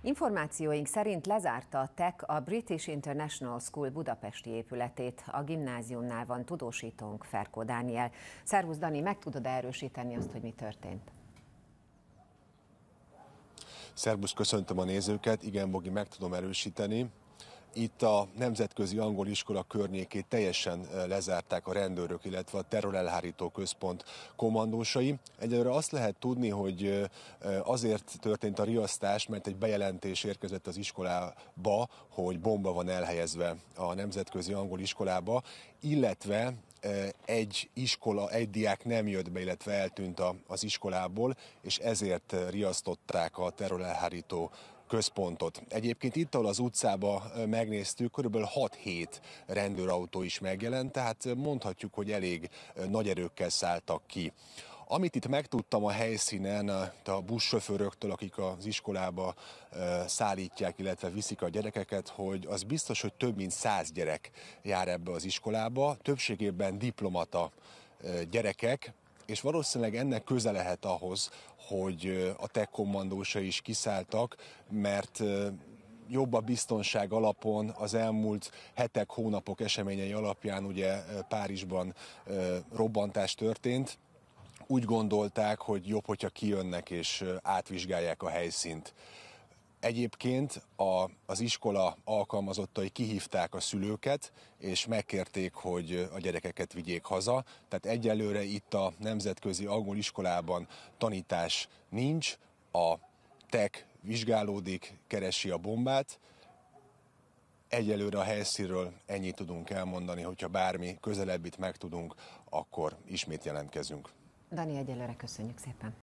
Információink szerint lezárta a TEC a British International School budapesti épületét. A gimnáziumnál van tudósítónk Ferko Dániel. Szervusz Dani, meg tudod erősíteni azt, hogy mi történt? Szervusz, köszöntöm a nézőket. Igen, Bogi, meg tudom erősíteni. Itt a Nemzetközi Angol Iskola környékét teljesen eh, lezárták a rendőrök, illetve a terrorelhárító központ kommandósai. Egyelőre azt lehet tudni, hogy eh, eh, azért történt a riasztás, mert egy bejelentés érkezett az iskolába, hogy bomba van elhelyezve a Nemzetközi Angol Iskolába, illetve egy iskola, egy diák nem jött be, illetve eltűnt az iskolából, és ezért riasztották a terrorelhárító központot. Egyébként itt, ahol az utcába megnéztük, kb. 6-7 rendőrautó is megjelent, tehát mondhatjuk, hogy elég nagy erőkkel szálltak ki. Amit itt megtudtam a helyszínen, a buszsofőröktől, akik az iskolába szállítják, illetve viszik a gyerekeket, hogy az biztos, hogy több mint száz gyerek jár ebbe az iskolába, többségében diplomata gyerekek, és valószínűleg ennek köze lehet ahhoz, hogy a tech kommandósai is kiszálltak, mert jobb a biztonság alapon az elmúlt hetek, hónapok eseményei alapján ugye Párizsban robbantás történt, úgy gondolták, hogy jobb, hogyha kijönnek és átvizsgálják a helyszínt. Egyébként a, az iskola alkalmazottai kihívták a szülőket, és megkérték, hogy a gyerekeket vigyék haza. Tehát egyelőre itt a Nemzetközi Angol Iskolában tanítás nincs, a TEK vizsgálódik, keresi a bombát. Egyelőre a helyszínről ennyit tudunk elmondani, hogyha bármi közelebbit megtudunk, akkor ismét jelentkezünk. Dani, egyelőre köszönjük szépen.